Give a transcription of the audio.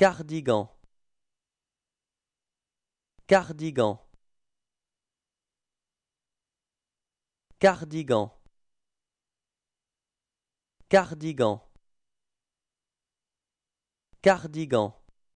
Cardigan Cardigan Cardigan Cardigan Cardigan